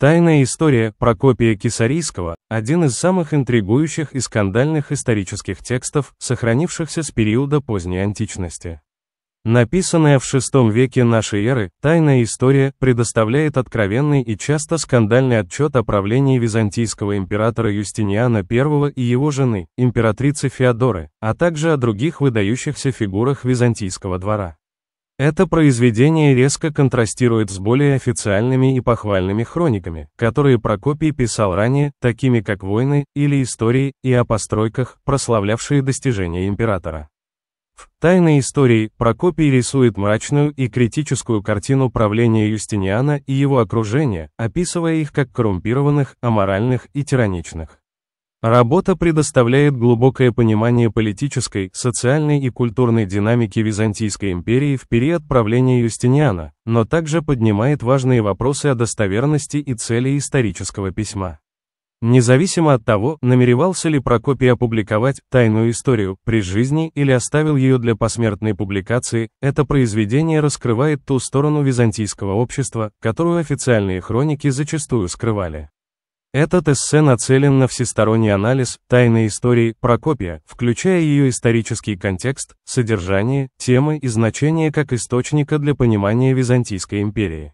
Тайная история Прокопия Кисарийского – один из самых интригующих и скандальных исторических текстов, сохранившихся с периода поздней античности. Написанная в VI веке нашей эры, «Тайная история» предоставляет откровенный и часто скандальный отчет о правлении византийского императора Юстиниана I и его жены, императрицы Феодоры, а также о других выдающихся фигурах византийского двора. Это произведение резко контрастирует с более официальными и похвальными хрониками, которые Прокопий писал ранее, такими как «Войны» или «Истории» и о постройках, прославлявшие достижения императора. В «Тайной истории» Прокопий рисует мрачную и критическую картину правления Юстиниана и его окружения, описывая их как коррумпированных, аморальных и тираничных. Работа предоставляет глубокое понимание политической, социальной и культурной динамики Византийской империи в период правления Юстиниана, но также поднимает важные вопросы о достоверности и цели исторического письма. Независимо от того, намеревался ли Прокопий опубликовать «Тайную историю» при жизни или оставил ее для посмертной публикации, это произведение раскрывает ту сторону византийского общества, которую официальные хроники зачастую скрывали. Этот эссе нацелен на всесторонний анализ тайной истории Прокопия, включая ее исторический контекст, содержание, темы и значение как источника для понимания Византийской империи.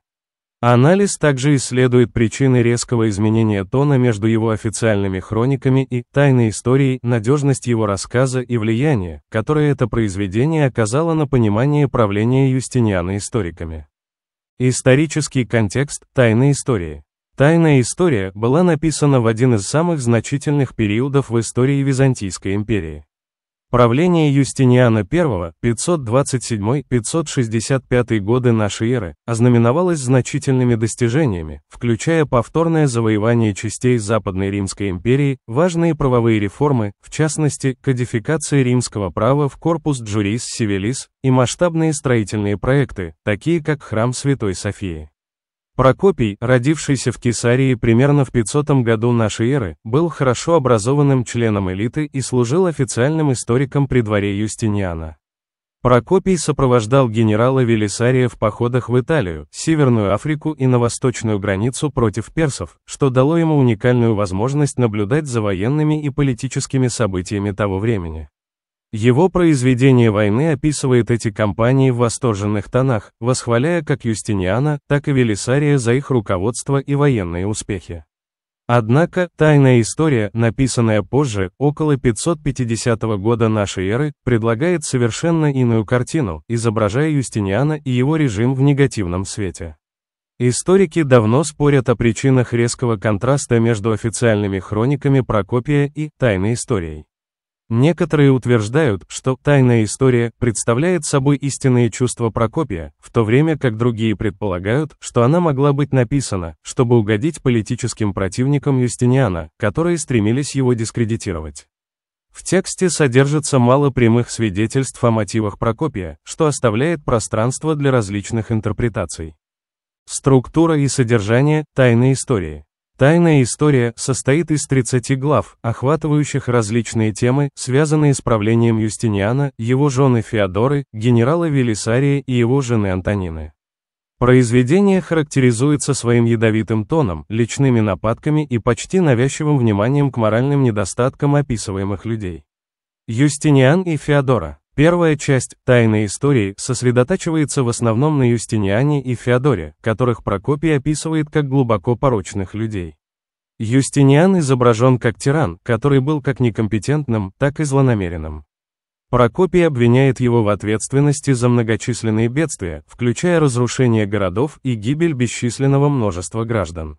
Анализ также исследует причины резкого изменения тона между его официальными хрониками и тайной историей, надежность его рассказа и влияние, которое это произведение оказало на понимание правления Юстиниана историками. Исторический контекст тайной истории. Тайная история была написана в один из самых значительных периодов в истории Византийской империи. Правление Юстиниана I, 527-565 годы нашей эры, ознаменовалось значительными достижениями, включая повторное завоевание частей Западной Римской империи, важные правовые реформы, в частности, кодификации римского права в корпус Джурис Сивилис и масштабные строительные проекты, такие как Храм Святой Софии. Прокопий, родившийся в Кесарии примерно в 500 году нашей эры, был хорошо образованным членом элиты и служил официальным историком при дворе Юстиниана. Прокопий сопровождал генерала Велисария в походах в Италию, Северную Африку и на восточную границу против персов, что дало ему уникальную возможность наблюдать за военными и политическими событиями того времени. Его произведение войны описывает эти кампании в восторженных тонах, восхваляя как Юстиниана, так и Велисария за их руководство и военные успехи. Однако, тайная история, написанная позже, около 550 года нашей эры, предлагает совершенно иную картину, изображая Юстиниана и его режим в негативном свете. Историки давно спорят о причинах резкого контраста между официальными хрониками Прокопия и «Тайной историей». Некоторые утверждают, что «тайная история» представляет собой истинные чувства Прокопия, в то время как другие предполагают, что она могла быть написана, чтобы угодить политическим противникам Юстиниана, которые стремились его дискредитировать. В тексте содержится мало прямых свидетельств о мотивах Прокопия, что оставляет пространство для различных интерпретаций. Структура и содержание «Тайной истории» Тайная история состоит из 30 глав, охватывающих различные темы, связанные с правлением Юстиниана, его жены Феодоры, генерала Велисария и его жены Антонины. Произведение характеризуется своим ядовитым тоном, личными нападками и почти навязчивым вниманием к моральным недостаткам описываемых людей. Юстиниан и Феодора Первая часть «Тайной истории» сосредотачивается в основном на Юстиниане и Феодоре, которых Прокопий описывает как глубоко порочных людей. Юстиниан изображен как тиран, который был как некомпетентным, так и злонамеренным. Прокопий обвиняет его в ответственности за многочисленные бедствия, включая разрушение городов и гибель бесчисленного множества граждан.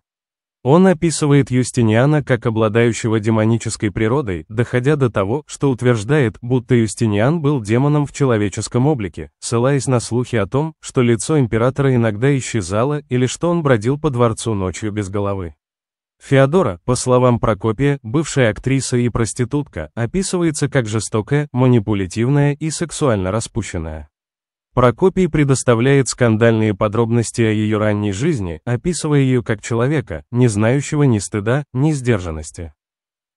Он описывает Юстиниана как обладающего демонической природой, доходя до того, что утверждает, будто Юстиниан был демоном в человеческом облике, ссылаясь на слухи о том, что лицо императора иногда исчезало или что он бродил по дворцу ночью без головы. Феодора, по словам Прокопия, бывшая актриса и проститутка, описывается как жестокая, манипулятивная и сексуально распущенная. Прокопий предоставляет скандальные подробности о ее ранней жизни, описывая ее как человека, не знающего ни стыда, ни сдержанности.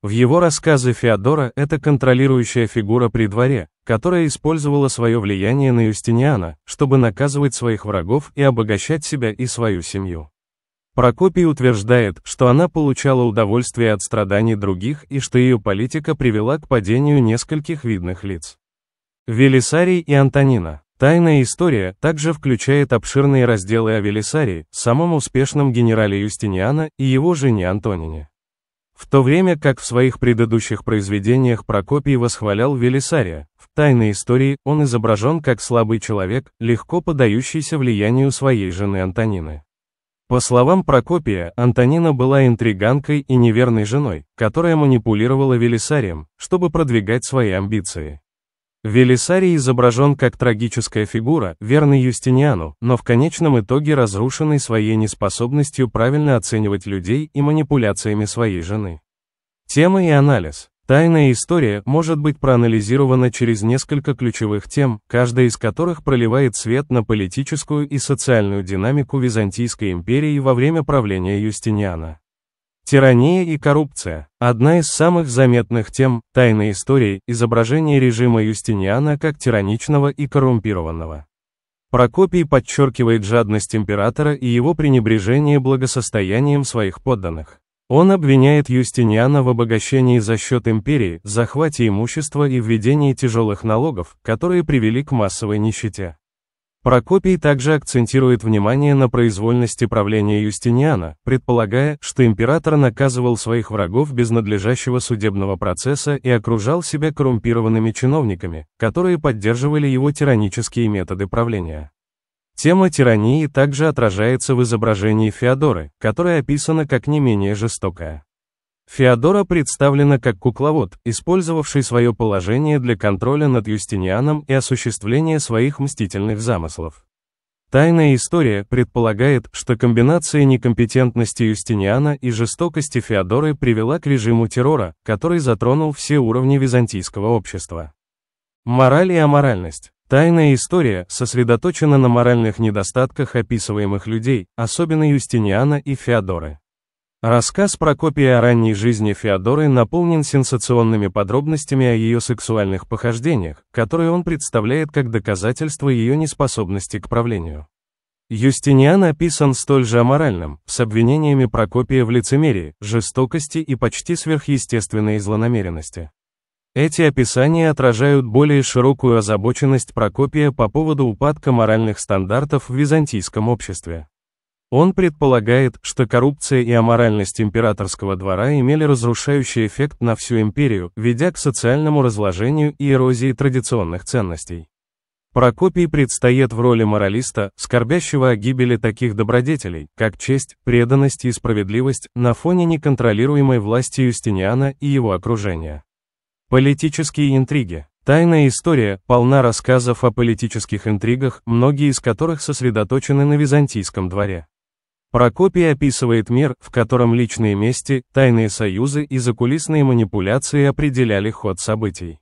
В его рассказы Феодора это контролирующая фигура при дворе, которая использовала свое влияние на Юстиниана, чтобы наказывать своих врагов и обогащать себя и свою семью. Прокопий утверждает, что она получала удовольствие от страданий других и что ее политика привела к падению нескольких видных лиц. Велисарий и Антонина. Тайная история также включает обширные разделы о Велисарии, самом успешном генерале Юстиниана и его жене Антонине. В то время как в своих предыдущих произведениях Прокопий восхвалял Велисария, в «Тайной истории» он изображен как слабый человек, легко поддающийся влиянию своей жены Антонины. По словам Прокопия, Антонина была интриганкой и неверной женой, которая манипулировала Велисарием, чтобы продвигать свои амбиции. Велисарий изображен как трагическая фигура, верный Юстиниану, но в конечном итоге разрушенный своей неспособностью правильно оценивать людей и манипуляциями своей жены. Тема и анализ. Тайная история может быть проанализирована через несколько ключевых тем, каждая из которых проливает свет на политическую и социальную динамику Византийской империи во время правления Юстиниана. Тирания и коррупция – одна из самых заметных тем тайной истории изображения режима Юстиниана как тираничного и коррумпированного. Прокопий подчеркивает жадность императора и его пренебрежение благосостоянием своих подданных. Он обвиняет Юстиниана в обогащении за счет империи, захвате имущества и введении тяжелых налогов, которые привели к массовой нищете. Прокопий также акцентирует внимание на произвольности правления Юстиниана, предполагая, что император наказывал своих врагов без надлежащего судебного процесса и окружал себя коррумпированными чиновниками, которые поддерживали его тиранические методы правления. Тема тирании также отражается в изображении Феодоры, которая описана как не менее жестокая. Феодора представлена как кукловод, использовавший свое положение для контроля над Юстинианом и осуществления своих мстительных замыслов. Тайная история предполагает, что комбинация некомпетентности Юстиниана и жестокости Феодоры привела к режиму террора, который затронул все уровни византийского общества. Мораль и аморальность. Тайная история сосредоточена на моральных недостатках описываемых людей, особенно Юстиниана и Феодоры. Рассказ Прокопия о ранней жизни Феодоры наполнен сенсационными подробностями о ее сексуальных похождениях, которые он представляет как доказательство ее неспособности к правлению. Юстиниан описан столь же аморальным, с обвинениями Прокопия в лицемерии, жестокости и почти сверхъестественной злонамеренности. Эти описания отражают более широкую озабоченность Прокопия по поводу упадка моральных стандартов в византийском обществе. Он предполагает, что коррупция и аморальность императорского двора имели разрушающий эффект на всю империю, ведя к социальному разложению и эрозии традиционных ценностей. Прокопий предстает в роли моралиста, скорбящего о гибели таких добродетелей, как честь, преданность и справедливость, на фоне неконтролируемой власти Юстиниана и его окружения. Политические интриги. Тайная история полна рассказов о политических интригах, многие из которых сосредоточены на византийском дворе. Прокопий описывает мир, в котором личные мести, тайные союзы и закулисные манипуляции определяли ход событий.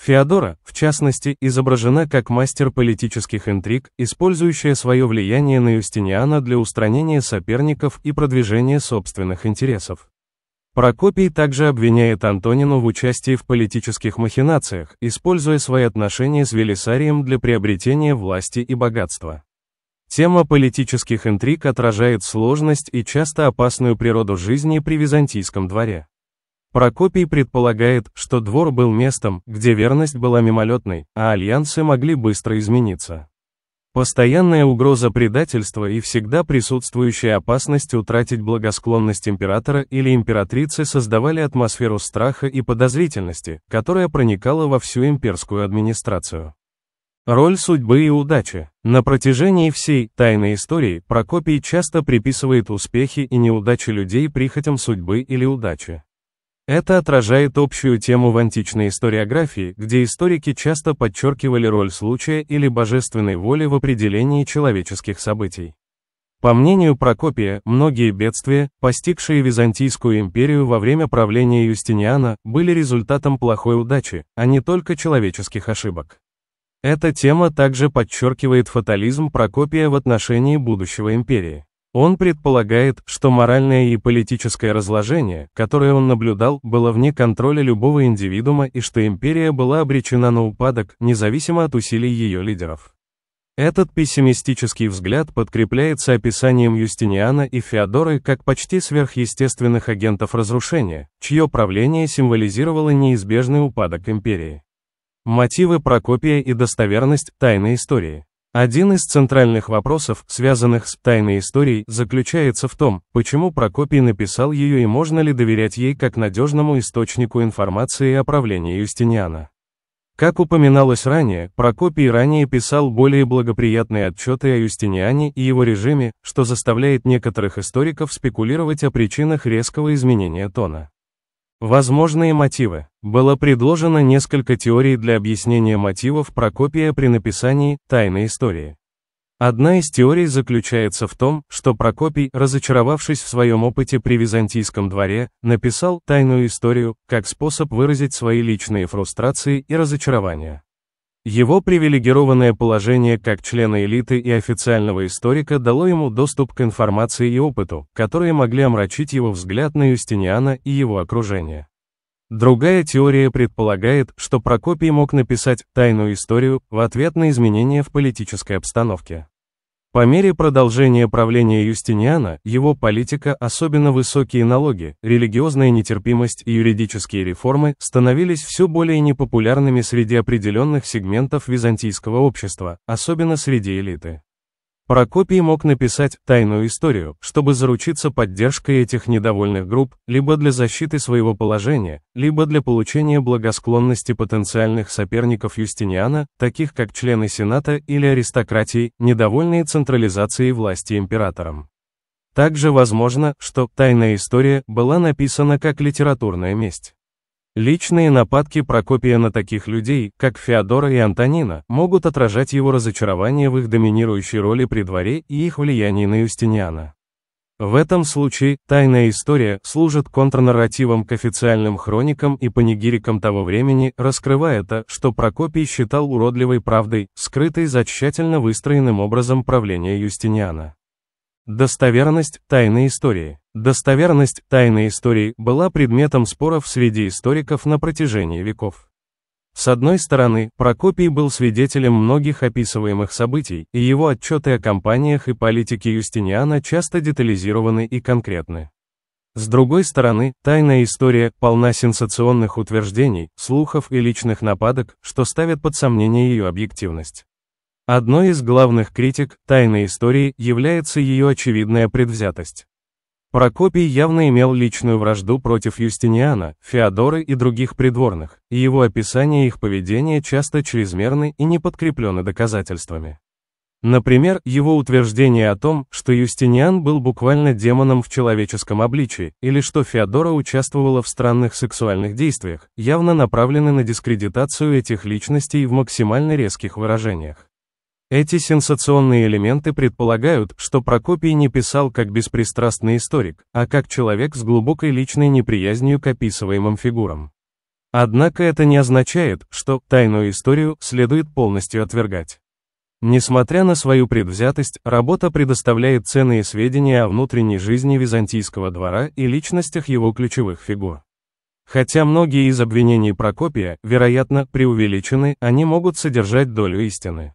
Феодора, в частности, изображена как мастер политических интриг, использующая свое влияние на Юстиниана для устранения соперников и продвижения собственных интересов. Прокопий также обвиняет Антонину в участии в политических махинациях, используя свои отношения с Велисарием для приобретения власти и богатства. Тема политических интриг отражает сложность и часто опасную природу жизни при византийском дворе. Прокопий предполагает, что двор был местом, где верность была мимолетной, а альянсы могли быстро измениться. Постоянная угроза предательства и всегда присутствующая опасность утратить благосклонность императора или императрицы создавали атмосферу страха и подозрительности, которая проникала во всю имперскую администрацию. Роль судьбы и удачи. На протяжении всей тайной истории Прокопий часто приписывает успехи и неудачи людей прихотям судьбы или удачи. Это отражает общую тему в античной историографии, где историки часто подчеркивали роль случая или божественной воли в определении человеческих событий. По мнению Прокопия, многие бедствия, постигшие Византийскую империю во время правления Юстиниана, были результатом плохой удачи, а не только человеческих ошибок. Эта тема также подчеркивает фатализм Прокопия в отношении будущего империи. Он предполагает, что моральное и политическое разложение, которое он наблюдал, было вне контроля любого индивидуума и что империя была обречена на упадок, независимо от усилий ее лидеров. Этот пессимистический взгляд подкрепляется описанием Юстиниана и Феодоры как почти сверхъестественных агентов разрушения, чье правление символизировало неизбежный упадок империи. Мотивы Прокопия и достоверность тайной истории. Один из центральных вопросов, связанных с тайной историей, заключается в том, почему Прокопий написал ее и можно ли доверять ей как надежному источнику информации о правлении Юстиниана. Как упоминалось ранее, Прокопий ранее писал более благоприятные отчеты о Юстиниане и его режиме, что заставляет некоторых историков спекулировать о причинах резкого изменения тона. Возможные мотивы. Было предложено несколько теорий для объяснения мотивов Прокопия при написании «Тайной истории». Одна из теорий заключается в том, что Прокопий, разочаровавшись в своем опыте при византийском дворе, написал «Тайную историю» как способ выразить свои личные фрустрации и разочарования. Его привилегированное положение как члена элиты и официального историка дало ему доступ к информации и опыту, которые могли омрачить его взгляд на Юстиниана и его окружение. Другая теория предполагает, что Прокопий мог написать «тайную историю» в ответ на изменения в политической обстановке. По мере продолжения правления Юстиниана, его политика, особенно высокие налоги, религиозная нетерпимость и юридические реформы, становились все более непопулярными среди определенных сегментов византийского общества, особенно среди элиты. Прокопий мог написать «тайную историю», чтобы заручиться поддержкой этих недовольных групп, либо для защиты своего положения, либо для получения благосклонности потенциальных соперников Юстиниана, таких как члены Сената или аристократии, недовольные централизацией власти императором. Также возможно, что «тайная история» была написана как литературная месть. Личные нападки Прокопия на таких людей, как Феодора и Антонина, могут отражать его разочарование в их доминирующей роли при дворе и их влиянии на Юстиниана. В этом случае тайная история служит контрнарративом к официальным хроникам и панигирикам того времени, раскрывая то, что Прокопий считал уродливой правдой, скрытой за тщательно выстроенным образом правления Юстиниана. Достоверность тайной истории. Достоверность тайной истории была предметом споров среди историков на протяжении веков. С одной стороны, Прокопий был свидетелем многих описываемых событий, и его отчеты о кампаниях и политике Юстиниана часто детализированы и конкретны. С другой стороны, тайная история полна сенсационных утверждений, слухов и личных нападок, что ставят под сомнение ее объективность. Одной из главных критик «Тайной истории» является ее очевидная предвзятость. Прокопий явно имел личную вражду против Юстиниана, Феодоры и других придворных, и его описания их поведения часто чрезмерны и не подкреплены доказательствами. Например, его утверждение о том, что Юстиниан был буквально демоном в человеческом обличии, или что Феодора участвовала в странных сексуальных действиях, явно направлены на дискредитацию этих личностей в максимально резких выражениях. Эти сенсационные элементы предполагают, что Прокопий не писал как беспристрастный историк, а как человек с глубокой личной неприязнью к описываемым фигурам. Однако это не означает, что тайную историю следует полностью отвергать. Несмотря на свою предвзятость, работа предоставляет ценные сведения о внутренней жизни византийского двора и личностях его ключевых фигур. Хотя многие из обвинений Прокопия, вероятно, преувеличены, они могут содержать долю истины.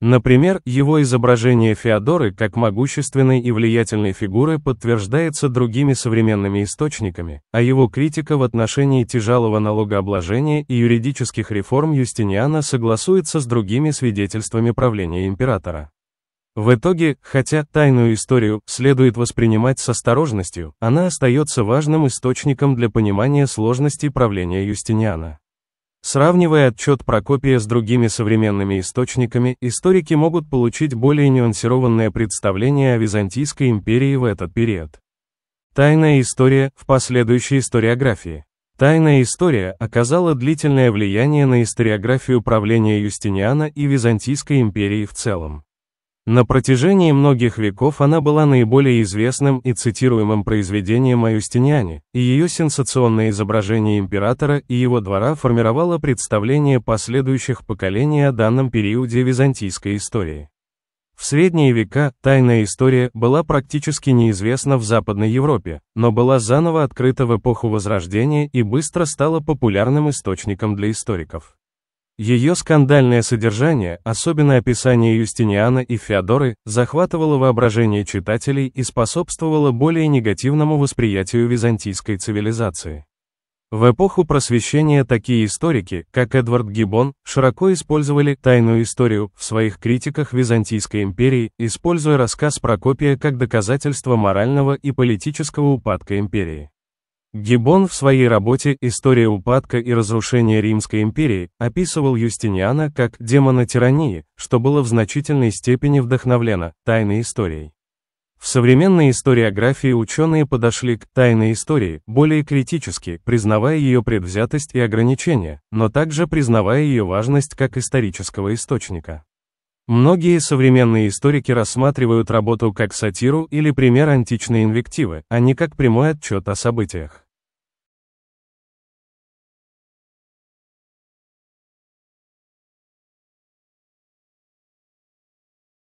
Например, его изображение Феодоры как могущественной и влиятельной фигуры подтверждается другими современными источниками, а его критика в отношении тяжелого налогообложения и юридических реформ Юстиниана согласуется с другими свидетельствами правления императора. В итоге, хотя тайную историю следует воспринимать с осторожностью, она остается важным источником для понимания сложностей правления Юстиниана. Сравнивая отчет Прокопия с другими современными источниками, историки могут получить более нюансированное представление о Византийской империи в этот период. Тайная история в последующей историографии. Тайная история оказала длительное влияние на историографию правления Юстиниана и Византийской империи в целом. На протяжении многих веков она была наиболее известным и цитируемым произведением о Юстиниане, и ее сенсационное изображение императора и его двора формировало представление последующих поколений о данном периоде византийской истории. В средние века тайная история была практически неизвестна в Западной Европе, но была заново открыта в эпоху Возрождения и быстро стала популярным источником для историков. Ее скандальное содержание, особенно описание Юстиниана и Феодоры, захватывало воображение читателей и способствовало более негативному восприятию византийской цивилизации. В эпоху просвещения такие историки, как Эдвард Гиббон, широко использовали тайную историю в своих критиках Византийской империи, используя рассказ Прокопия как доказательство морального и политического упадка империи. Гиббон в своей работе «История упадка и разрушения Римской империи» описывал Юстиниана как «демона тирании», что было в значительной степени вдохновлено тайной историей. В современной историографии ученые подошли к тайной истории более критически, признавая ее предвзятость и ограничения, но также признавая ее важность как исторического источника. Многие современные историки рассматривают работу как сатиру или пример античной инвективы, а не как прямой отчет о событиях.